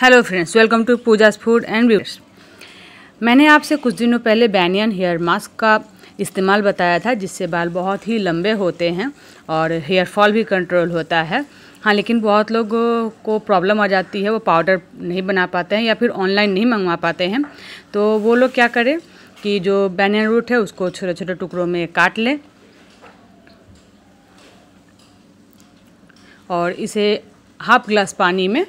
hello friends welcome to Pooja food and viewers मैंने आपसे कुछ दिनों पहले बैनियन हेयर मास्क का इस्तेमाल बताया था जिससे बाल बहुत ही लंबे होते हैं और हेयर फॉल भी कंट्रोल होता है हाँ लेकिन बहुत लोगों को प्रॉब्लम आ जाती है वो पाउडर नहीं बना पाते हैं या फिर ऑनलाइन नहीं मंगवा पाते हैं तो वो लोग क्या करें कि जो बैनियन रूट है उसको छोटे छोटे टुकड़ों में काट लें और इसे हाफ ग्लास पानी में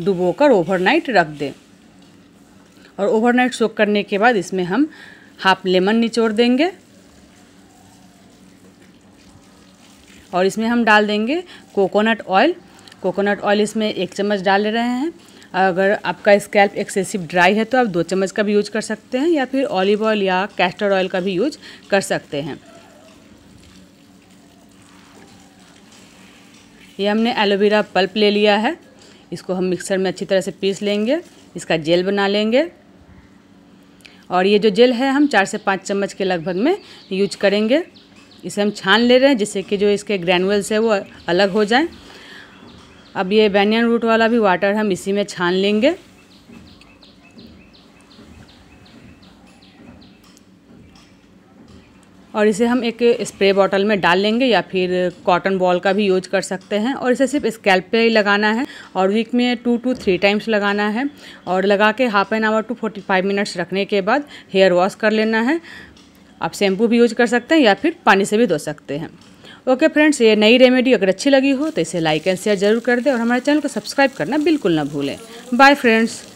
डुबोकर ओवरनाइट रख दें और ओवरनाइट सोक करने के बाद इसमें हम हाफ लेमन निचोड़ देंगे और इसमें हम डाल देंगे कोकोनट ऑयल कोकोनट ऑयल इसमें एक चम्मच डाल रहे हैं अगर आपका स्कैल्प एक्सेसिव ड्राई है तो आप दो चम्मच का भी यूज कर सकते हैं या फिर ऑलिव ऑयल या कैस्टर ऑयल का भी यूज कर सकते हैं ये हमने एलोवेरा पल्प ले लिया है इसको हम मिक्सर में अच्छी तरह से पीस लेंगे इसका जेल बना लेंगे और ये जो जेल है हम चार से पाँच चम्मच के लगभग में यूज करेंगे इसे हम छान ले रहे हैं जिससे कि जो इसके ग्रैनुअल्स है वो अलग हो जाए अब ये बैनियन रूट वाला भी वाटर हम इसी में छान लेंगे और इसे हम एक स्प्रे बॉटल में डाल लेंगे या फिर कॉटन बॉल का भी यूज कर सकते हैं और इसे सिर्फ स्कैल्प पे ही लगाना है और वीक में टू टू थ्री टाइम्स लगाना है और लगा के half an hour to forty five minutes रखने के बाद हेयर वॉश कर लेना है आप शैम्पू भी यूज कर सकते हैं या फिर पानी से भी धो सकते हैं ओके फ्रेंड्स ये नई रेमेडी अगर अच्छी लगी हो तो इसे लाइक एंड शेयर जरूर कर दें और हमारे चैनल को सब्सक्राइब करना बिल्कुल ना भूलें बाय फ्रेंड्स